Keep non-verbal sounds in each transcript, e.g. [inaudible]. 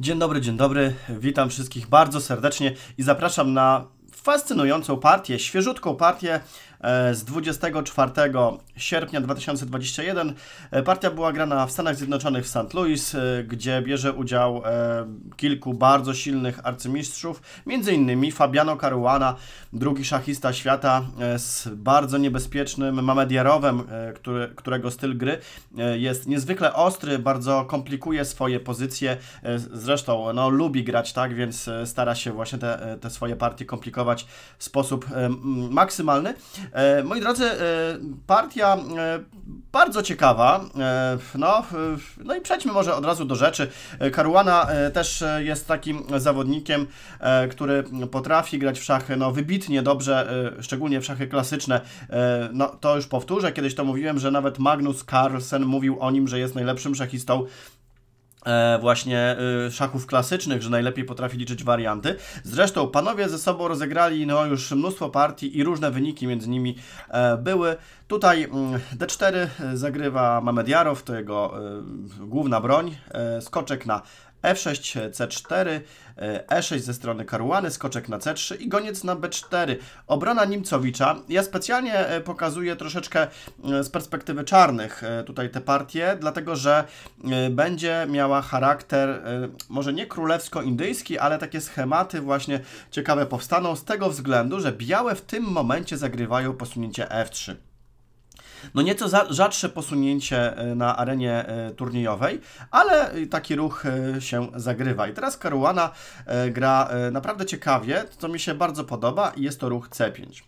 Dzień dobry, dzień dobry. Witam wszystkich bardzo serdecznie i zapraszam na fascynującą partię, świeżutką partię E, z 24 sierpnia 2021. E, partia była grana w Stanach Zjednoczonych w St. Louis, e, gdzie bierze udział kilku bardzo silnych arcymistrzów, m.in. Fabiano Caruana, drugi szachista świata z bardzo niebezpiecznym Mamediarowem, który, którego styl gry jest niezwykle ostry, bardzo komplikuje swoje pozycje, zresztą no, lubi grać, tak, więc stara się właśnie te, te swoje partie komplikować w sposób maksymalny. E, moi drodzy, e, partia e, bardzo ciekawa. No, no i przejdźmy może od razu do rzeczy. Karuana też jest takim zawodnikiem, który potrafi grać w szachy no, wybitnie dobrze, szczególnie w szachy klasyczne. No, to już powtórzę, kiedyś to mówiłem, że nawet Magnus Carlsen mówił o nim, że jest najlepszym szachistą E, właśnie e, szachów klasycznych, że najlepiej potrafi liczyć warianty. Zresztą panowie ze sobą rozegrali no, już mnóstwo partii i różne wyniki między nimi e, były. Tutaj mm, D4 zagrywa Mamediarow, to jego główna broń, skoczek na F6, C4, E6 ze strony Karuany, skoczek na C3 i goniec na B4. Obrona Nimcowicza. Ja specjalnie e, pokazuję troszeczkę e, z perspektywy czarnych e, tutaj tę partię, dlatego że będzie miała charakter może nie królewsko-indyjski, ale takie schematy właśnie ciekawe powstaną z tego względu, że białe w tym momencie zagrywają posunięcie F3. No nieco rzadsze posunięcie e, na arenie e, turniejowej, ale taki ruch e, się zagrywa. I teraz Caruana gra naprawdę ciekawie, co mi się bardzo podoba, jest to ruch C5.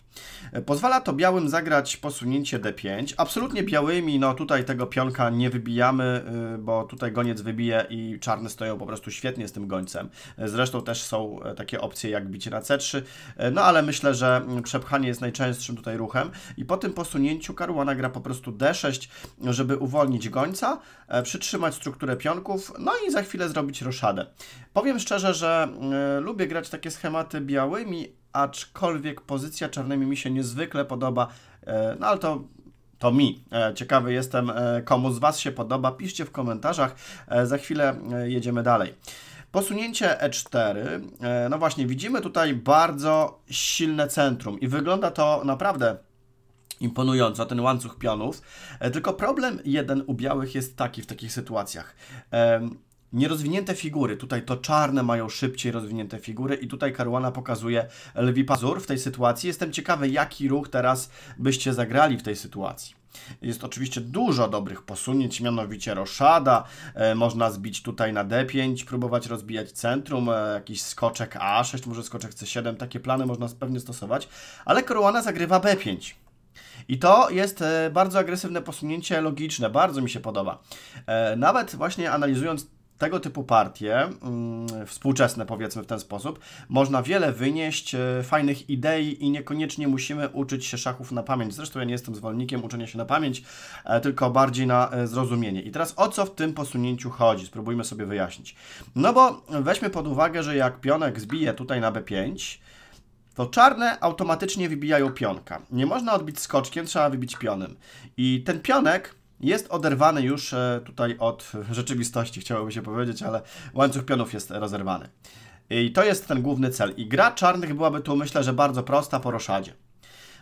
Pozwala to białym zagrać posunięcie d5. Absolutnie białymi, no tutaj tego pionka nie wybijamy, y, bo tutaj goniec wybije i czarne stoją po prostu świetnie z tym gońcem. Zresztą też są e, takie opcje jak bicie na c3, e, no ale myślę, że mm, przepchanie jest najczęstszym tutaj ruchem. I po tym posunięciu Karuana gra po prostu d6, żeby uwolnić gońca, e, przytrzymać strukturę pionków, no i za chwilę zrobić roszadę. Powiem szczerze, że mm, lubię grać takie schematy białymi, aczkolwiek pozycja czarnymi mi się niezwykle podoba, e, no ale to to mi. E, ciekawy jestem, e, komu z Was się podoba. Piszcie w komentarzach. Za chwilę jedziemy dalej. Posunięcie E4, no właśnie, widzimy tutaj bardzo silne centrum i wygląda to naprawdę imponująco, ten łańcuch pionów. Tylko problem jeden u białych jest taki w takich sytuacjach nierozwinięte figury. Tutaj to czarne mają szybciej rozwinięte figury i tutaj Karuana pokazuje lwi pazur w tej sytuacji. Jestem ciekawy, jaki ruch teraz byście zagrali w tej sytuacji. Jest oczywiście dużo dobrych posunięć, mianowicie roszada, e, można zbić tutaj na D5, próbować rozbijać centrum, e, jakiś skoczek A6, może skoczek C7, takie plany można pewnie stosować, ale Karuana zagrywa B5. I to jest e, bardzo agresywne posunięcie logiczne, bardzo mi się podoba. E, nawet właśnie analizując tego typu partie, mm, współczesne powiedzmy w ten sposób, można wiele wynieść e, fajnych idei i niekoniecznie musimy uczyć się szachów na pamięć. Zresztą ja nie jestem zwolennikiem uczenia się na pamięć, e, tylko bardziej na e, zrozumienie. I teraz o co w tym posunięciu chodzi? Spróbujmy sobie wyjaśnić. No bo weźmy pod uwagę, że jak pionek zbije tutaj na B5, to czarne automatycznie wybijają pionka. Nie można odbić skoczkiem, trzeba wybić pionem. I ten pionek jest oderwany już e, tutaj od [laughs] rzeczywistości, chciałoby się powiedzieć, ale łańcuch pionów jest rozerwany. I to jest ten główny cel. I gra czarnych byłaby tu, myślę, że bardzo prosta po roszadzie.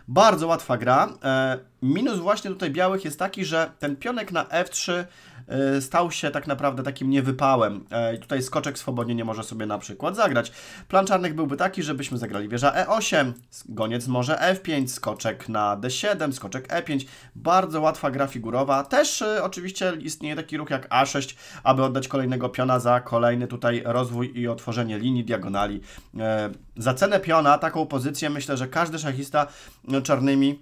Bardzo łatwa gra. E, minus właśnie tutaj białych jest taki, że ten pionek na F3 E, stał się tak naprawdę takim niewypałem. E, tutaj skoczek swobodnie nie może sobie na przykład zagrać. Plan czarnych byłby taki, żebyśmy zagrali wieża E8, goniec może F5, skoczek na D7, skoczek E5. Bardzo łatwa gra figurowa. Też e, oczywiście istnieje taki ruch jak A6, aby oddać kolejnego piona za kolejny tutaj rozwój i otworzenie linii diagonali. Za cenę piona taką pozycję myślę, że każdy szachista no, czarnymi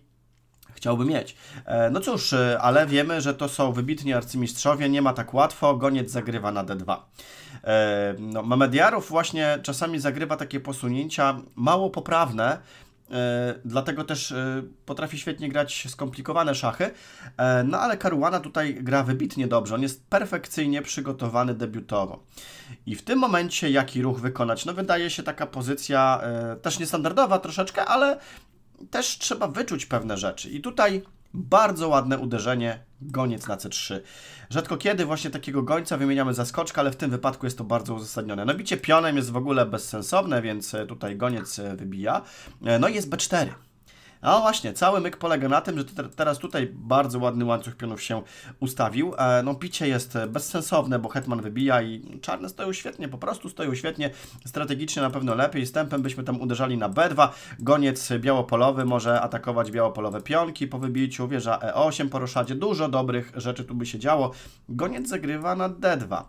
chciałby mieć. E, no cóż, e, ale wiemy, że to są wybitni arcymistrzowie, nie ma tak łatwo, goniec zagrywa na D2. E, no, Mamediarów właśnie czasami zagrywa takie posunięcia mało poprawne, dlatego też potrafi świetnie grać skomplikowane szachy. No ale Karuana tutaj gra wybitnie dobrze. On jest perfekcyjnie przygotowany debiutowo. I w tym momencie jaki ruch wykonać? No wydaje się taka pozycja też niestandardowa troszeczkę, ale też trzeba wyczuć pewne rzeczy. I tutaj bardzo ładne uderzenie, goniec na C3. Rzadko kiedy właśnie takiego gońca wymieniamy za skoczka, ale w tym wypadku jest to bardzo uzasadnione. No bicie pionem jest w ogóle bezsensowne, więc tutaj goniec e, wybija. E, no i jest B4. A właśnie, cały myk polega na tym, że teraz tutaj bardzo ładny łańcuch pionów się ustawił. E, no picie jest bezsensowne, bo hetman wybija i czarne stoją świetnie, po prostu stoją świetnie. Strategicznie na pewno lepiej. Z tempem byśmy tam uderzali na B2. Goniec białopolowy może atakować białopolowe pionki po wybiciu. Wieża E8 po roszadzie. Dużo dobrych rzeczy tu by się działo. Goniec zagrywa na D2.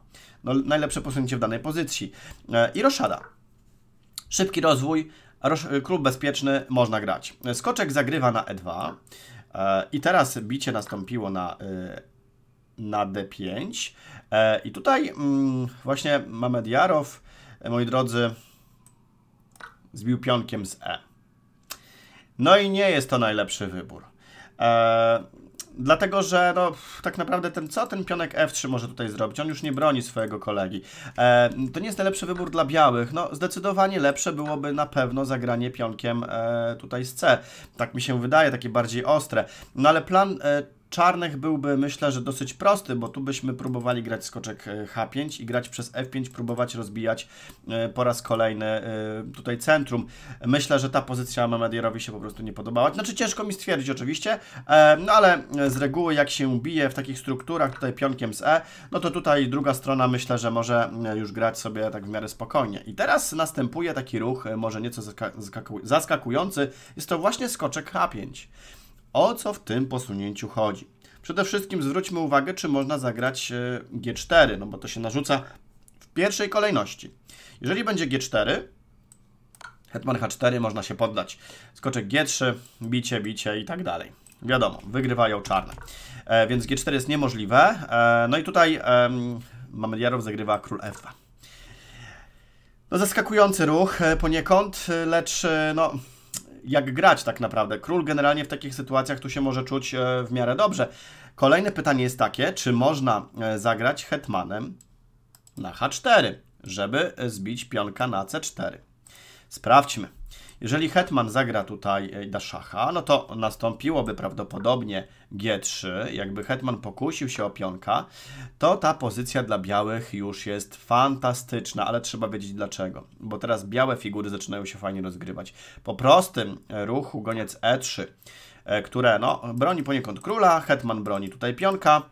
No, najlepsze posunięcie w danej pozycji. E, I roszada. Szybki rozwój, Klub bezpieczny, można grać. Skoczek zagrywa na E2. E, I teraz bicie nastąpiło na, e, na D5. E, I tutaj mm, właśnie Mamed Jarow, moi drodzy, zbił pionkiem z E. No i nie jest to najlepszy wybór. Dlatego, że no, tak naprawdę ten, co ten pionek F3 może tutaj zrobić? On już nie broni swojego kolegi. E, to nie jest najlepszy wybór dla białych. No, zdecydowanie lepsze byłoby na pewno zagranie pionkiem e, tutaj z C. Tak mi się wydaje, takie bardziej ostre. No ale plan e, czarnych byłby, myślę, że dosyć prosty, bo tu byśmy próbowali grać skoczek e, H5 i grać przez F5, próbować rozbijać e, po raz kolejny e, tutaj centrum. Myślę, że ta pozycja Mamedierowi się po prostu nie podobała. Znaczy ciężko mi stwierdzić oczywiście, no ale z reguły jak się bije w takich strukturach tutaj pionkiem z E, no to tutaj druga strona myślę, że może już grać sobie tak w miarę spokojnie. I teraz następuje taki ruch, może nieco zaskakujący, jest to właśnie skoczek H5. O co w tym posunięciu chodzi? Przede wszystkim zwróćmy uwagę, czy można zagrać e, G4, no bo to się narzuca w pierwszej kolejności. Jeżeli będzie G4, hetman H4, można się poddać. Skoczek G3, bicie, bicie i tak dalej. Wiadomo, wygrywają czarne. E, więc G4 jest niemożliwe. E, no i tutaj e, Jarów zagrywa król F2. No zaskakujący ruch e, poniekąd, e, lecz no jak grać tak naprawdę. Król generalnie w takich sytuacjach tu się może czuć e, w miarę dobrze. Kolejne pytanie jest takie, czy można e, zagrać hetmanem na h4, żeby zbić pionka na c4. Sprawdźmy. Jeżeli hetman zagra tutaj e, da szacha, no to nastąpiłoby prawdopodobnie g3. Jakby hetman pokusił się o pionka, to ta pozycja dla białych już jest fantastyczna, ale trzeba wiedzieć dlaczego. Bo teraz białe figury zaczynają się fajnie rozgrywać. Po prostym ruchu goniec e3, e, które no, broni poniekąd króla, hetman broni tutaj pionka.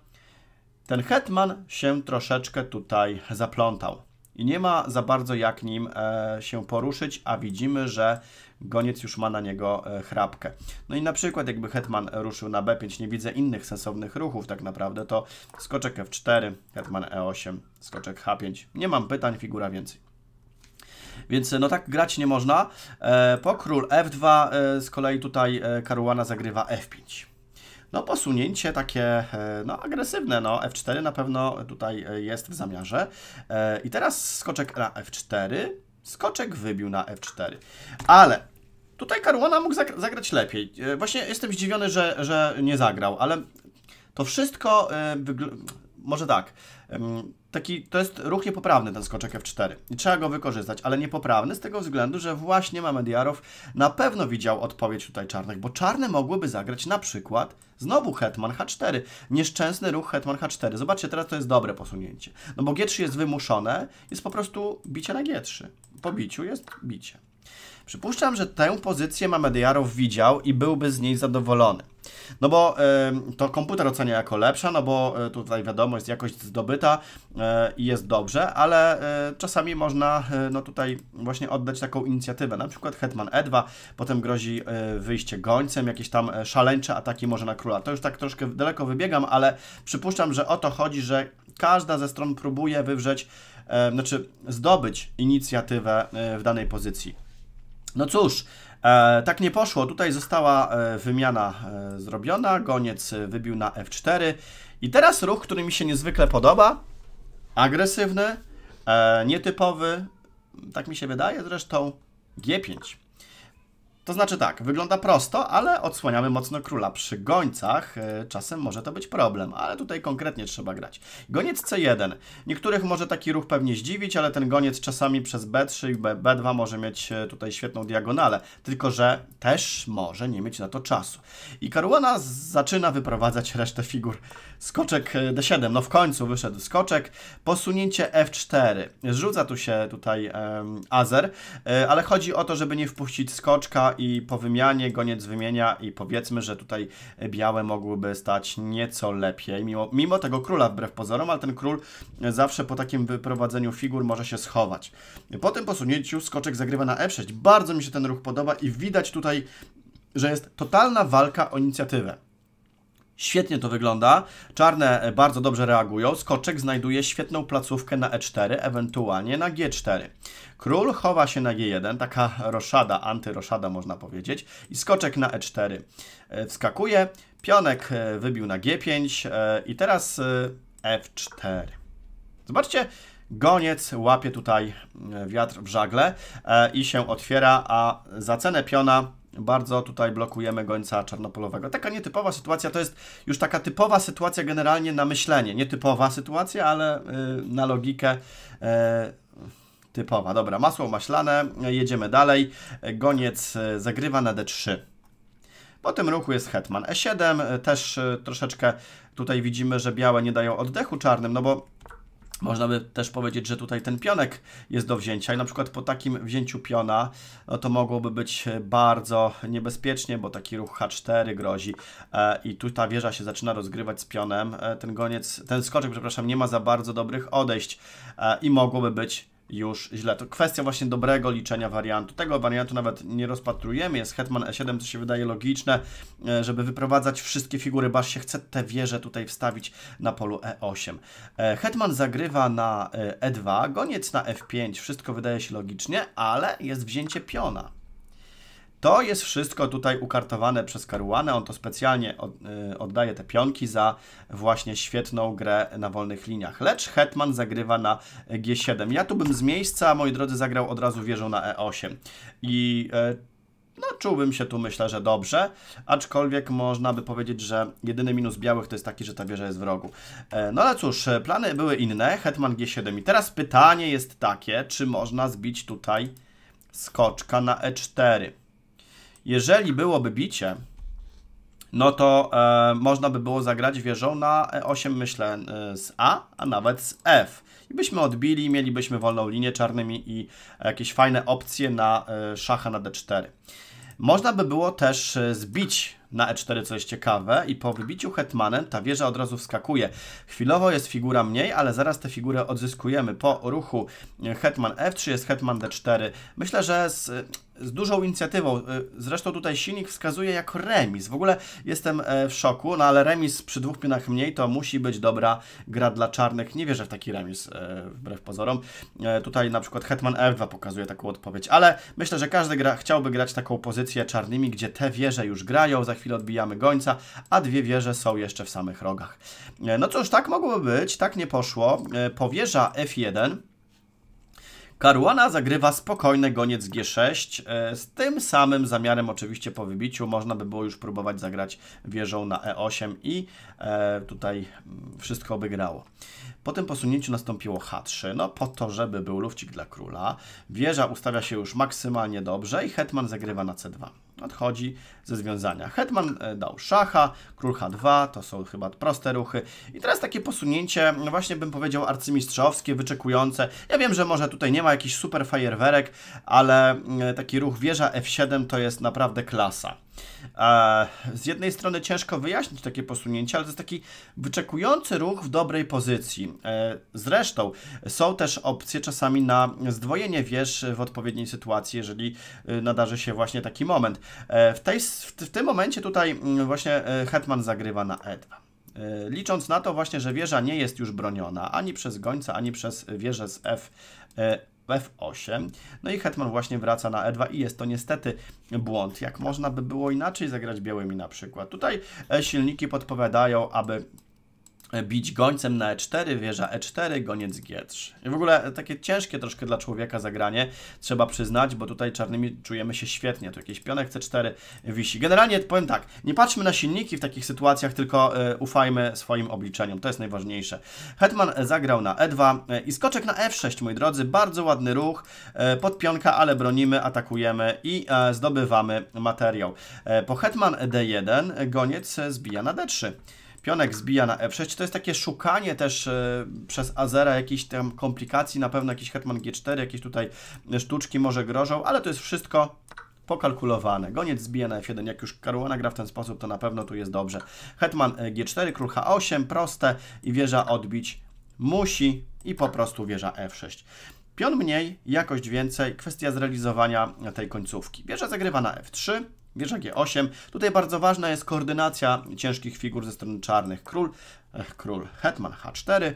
Ten hetman się troszeczkę tutaj zaplątał i nie ma za bardzo jak nim e, się poruszyć, a widzimy, że goniec już ma na niego e, chrapkę. No i na przykład jakby hetman ruszył na b5, nie widzę innych sensownych ruchów tak naprawdę, to skoczek f4, hetman e8, skoczek h5. Nie mam pytań, figura więcej. Więc e, no tak grać nie można. Po król f2 z kolei tutaj Karuana zagrywa f5 no posunięcie takie e, no, agresywne. No, F4 na pewno tutaj e, jest w zamiarze. E, I teraz skoczek na F4. Skoczek wybił na F4. Ale tutaj Karuana mógł zagrać lepiej. Właśnie jestem zdziwiony, że, że nie zagrał, ale to wszystko może tak. Taki, to jest ruch niepoprawny ten skoczek F4 i trzeba go wykorzystać, ale niepoprawny z tego względu, że właśnie Mamediarow na pewno widział odpowiedź tutaj czarnych, bo czarne mogłyby zagrać na przykład znowu hetman H4, nieszczęsny ruch hetman H4. Zobaczcie, teraz to jest dobre posunięcie, no bo G3 jest wymuszone, jest po prostu bicie na G3. Po biciu jest bicie. Przypuszczam, że tę pozycję Mamediarow widział i byłby z niej zadowolony. No bo y, to komputer ocenia jako lepsza, no bo y, tutaj wiadomo, jest jakość zdobyta e, i y, jest dobrze, ale e, czasami można no tutaj właśnie oddać taką inicjatywę, na przykład Hetman E2, potem grozi wyjście gońcem, jakieś tam szaleńcze ataki może na króla. To już tak troszkę daleko wybiegam, ale przypuszczam, że o to chodzi, że każda ze stron próbuje wywrzeć, znaczy zdobyć inicjatywę w danej pozycji. No cóż, e, tak nie poszło. Tutaj została e, wymiana e, zrobiona. Goniec e, wybił na F4. I teraz ruch, który mi się niezwykle podoba. Agresywny, e, nietypowy. Tak mi się wydaje zresztą. G5. To znaczy tak, wygląda prosto, ale odsłaniamy mocno króla. Przy gońcach e, czasem może to być problem, ale tutaj konkretnie trzeba grać. Goniec C1. Niektórych może taki ruch pewnie zdziwić, ale ten goniec czasami przez B3 i B2 może mieć e, tutaj świetną diagonalę, tylko że też może nie mieć na to czasu. I Karuana zaczyna wyprowadzać resztę figur skoczek e, D7, no w końcu wyszedł skoczek, posunięcie F4, rzuca tu się tutaj um, Azer, e, ale chodzi o to, żeby nie wpuścić skoczka i po wymianie goniec wymienia i powiedzmy, że tutaj białe mogłyby stać nieco lepiej, mimo, mimo tego króla wbrew pozorom, ale ten król zawsze po takim wyprowadzeniu figur może się schować. Po tym posunięciu skoczek zagrywa na F6, bardzo mi się ten ruch podoba i widać tutaj, że jest totalna walka o inicjatywę. Świetnie to wygląda. Czarne e, bardzo dobrze reagują. Skoczek znajduje świetną placówkę na E4, ewentualnie na G4. Król chowa się na G1, taka roszada, antyroszada można powiedzieć. I skoczek na E4 e, wskakuje. Pionek e, wybił na G5 i teraz F4. Zobaczcie, goniec łapie tutaj wiatr w żagle i się otwiera, a za cenę piona bardzo tutaj blokujemy gońca czarnopolowego. Taka nietypowa sytuacja, to jest już taka typowa sytuacja generalnie na myślenie. Nietypowa sytuacja, ale yy, na logikę yy, typowa. Dobra, masło maślane, jedziemy dalej. Goniec e, zagrywa na D3. Po tym ruchu jest hetman E7, e, też troszeczkę tutaj widzimy, że białe nie dają oddechu czarnym, no bo można by też powiedzieć, że tutaj ten pionek jest do wzięcia i na przykład po takim wzięciu piona no to mogłoby być bardzo niebezpiecznie, bo taki ruch H4 grozi e, i tu ta wieża się zaczyna rozgrywać z pionem. E, ten goniec, ten skoczek, przepraszam, nie ma za bardzo dobrych odejść e, i mogłoby być już źle. To kwestia właśnie dobrego liczenia wariantu. Tego wariantu nawet nie rozpatrujemy. Jest Hetman E7, co się wydaje logiczne, e, żeby wyprowadzać wszystkie figury, bo się chce te wieże tutaj wstawić na polu E8. E, Hetman zagrywa na E2, e goniec na F5, wszystko wydaje się logicznie, ale jest wzięcie piona. To jest wszystko tutaj ukartowane przez Karuanę. On to specjalnie od, y, oddaje te pionki za właśnie świetną grę na wolnych liniach. Lecz Hetman zagrywa na G7. Ja tu bym z miejsca, moi drodzy, zagrał od razu wieżą na E8. I y, no, czułbym się tu, myślę, że dobrze, aczkolwiek można by powiedzieć, że jedyny minus białych to jest taki, że ta wieża jest w rogu. E, no ale cóż, e, plany były inne, hetman g7 i teraz pytanie jest takie, czy można zbić tutaj skoczka na e4. Jeżeli byłoby bicie, no to e, można by było zagrać wieżą na E8, myślę, e, z A, a nawet z F. I byśmy odbili, mielibyśmy wolną linię czarnymi i jakieś fajne opcje na e, szacha na D4. Można by było też e, zbić na E4, co jest ciekawe, i po wybiciu hetmanem ta wieża od razu wskakuje. Chwilowo jest figura mniej, ale zaraz tę figurę odzyskujemy. Po ruchu hetman F3 jest hetman D4. Myślę, że z z dużą inicjatywą. Y, zresztą tutaj silnik wskazuje jako remis. W ogóle jestem e, w szoku, no ale remis przy dwóch pionach mniej to musi być dobra gra dla czarnych. Nie wierzę w taki remis, e, wbrew pozorom. E, tutaj na przykład Hetman F2 pokazuje taką odpowiedź, ale myślę, że każdy gra, chciałby grać taką pozycję czarnymi, gdzie te wieże już grają, za chwilę odbijamy gońca, a dwie wieże są jeszcze w samych rogach. No cóż, tak mogło być, tak nie poszło. Powierza F1 Caruana zagrywa spokojny goniec G6, e, z tym samym zamiarem oczywiście po wybiciu można by było już próbować zagrać wieżą na E8 i e, tutaj mm, wszystko by grało. Po tym posunięciu nastąpiło H3, no po to, żeby był lufcik dla króla. Wieża ustawia się już maksymalnie dobrze i hetman zagrywa na C2 odchodzi ze związania. Hetman e, dał szacha, król H2, to są chyba proste ruchy. I teraz takie posunięcie, no właśnie bym powiedział arcymistrzowskie, wyczekujące. Ja wiem, że może tutaj nie ma jakiś super fajerwerek, ale mm, taki ruch wieża F7 to jest naprawdę klasa. Z jednej strony ciężko wyjaśnić takie posunięcie, ale to jest taki wyczekujący ruch w dobrej pozycji. E, zresztą są też opcje czasami na zdwojenie wież w odpowiedniej sytuacji, jeżeli e, nadarzy się właśnie taki moment. E, w, tej, w tym momencie tutaj mm, właśnie Hetman zagrywa na E2 licząc na to właśnie, że wieża nie jest już broniona ani przez gońca, ani przez wieżę z F F8. No i hetman właśnie wraca na E2 i jest to niestety błąd. Jak można by było inaczej zagrać białymi na przykład. Tutaj e, silniki podpowiadają, aby E, bić gońcem na e4, wieża e4, goniec g3. I w ogóle e, takie ciężkie troszkę dla człowieka zagranie, trzeba przyznać, bo tutaj czarnymi czujemy się świetnie. Tu jakiś pionek c4 wisi. Generalnie powiem tak, nie patrzmy na silniki w takich sytuacjach, tylko y, ufajmy swoim obliczeniom, to jest najważniejsze. Hetman zagrał na e2 i skoczek na f6, moi drodzy, bardzo ładny ruch, y, pod pionka, ale bronimy, atakujemy i y, zdobywamy materiał. po hetman d1 goniec zbija na d3 pionek zbija na e6. To jest takie szukanie też e, przez Azera jakichś tam komplikacji, na pewno jakiś hetman g4, jakieś tutaj sztuczki może grożą, ale to jest wszystko pokalkulowane. Goniec zbija na f1. Jak już Karuana gra w ten sposób, to na pewno tu jest dobrze. Hetman e, g4, król h8, proste i wieża odbić musi i po prostu wieża f6. Pion mniej, jakość więcej, kwestia zrealizowania tej końcówki. Wieża zagrywa na f3, Wieża G8. Tutaj bardzo ważna jest koordynacja ciężkich figur ze strony czarnych. Król, ech, król, hetman H4. Eh,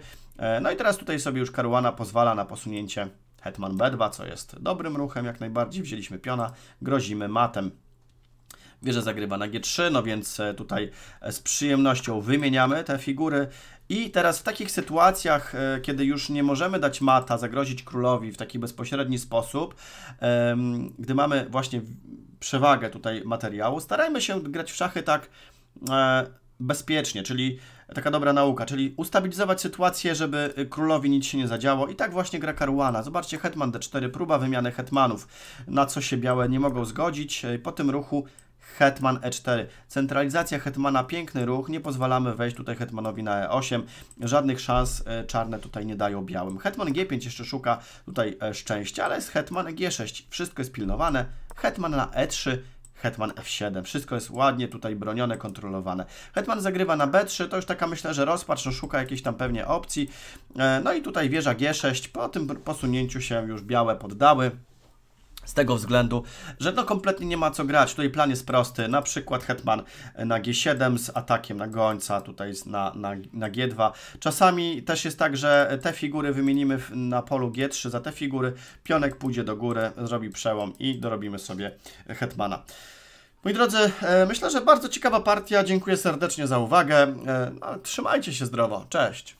no i teraz tutaj sobie już karuana pozwala na posunięcie hetman B2, co jest dobrym ruchem jak najbardziej. Wzięliśmy piona, grozimy matem. Wieża zagrywa na G3, no więc eh, tutaj eh, z przyjemnością wymieniamy te figury. I teraz w takich sytuacjach, kiedy już nie możemy dać mata, zagrozić królowi w taki bezpośredni sposób, gdy mamy właśnie przewagę tutaj materiału. Starajmy się grać w szachy tak e, bezpiecznie, czyli taka dobra nauka, czyli ustabilizować sytuację, żeby królowi nic się nie zadziało. I tak właśnie gra Karuana. Zobaczcie, hetman d4, próba wymiany hetmanów, na co się białe nie mogą zgodzić. E, po tym ruchu hetman e4. Centralizacja hetmana, piękny ruch, nie pozwalamy wejść tutaj hetmanowi na e8. Żadnych szans e, czarne tutaj nie dają białym. Hetman g5 jeszcze szuka tutaj szczęścia, ale jest hetman g6. Wszystko jest pilnowane, Hetman na E3, Hetman F7. Wszystko jest ładnie tutaj bronione, kontrolowane. Hetman zagrywa na B3, to już taka myślę, że rozpacz, no szuka jakiejś tam pewnie opcji. E, no i tutaj wieża G6, po tym posunięciu się już białe poddały. Z tego względu, że no kompletnie nie ma co grać. Tutaj plan jest prosty, na przykład Hetman na G7 z atakiem na gońca, tutaj na, na, na G2. Czasami też jest tak, że te figury wymienimy na polu G3 za te figury, pionek pójdzie do góry, zrobi przełom i dorobimy sobie Hetmana. Moi drodzy, e, myślę, że bardzo ciekawa partia. Dziękuję serdecznie za uwagę. E, no, trzymajcie się zdrowo. Cześć.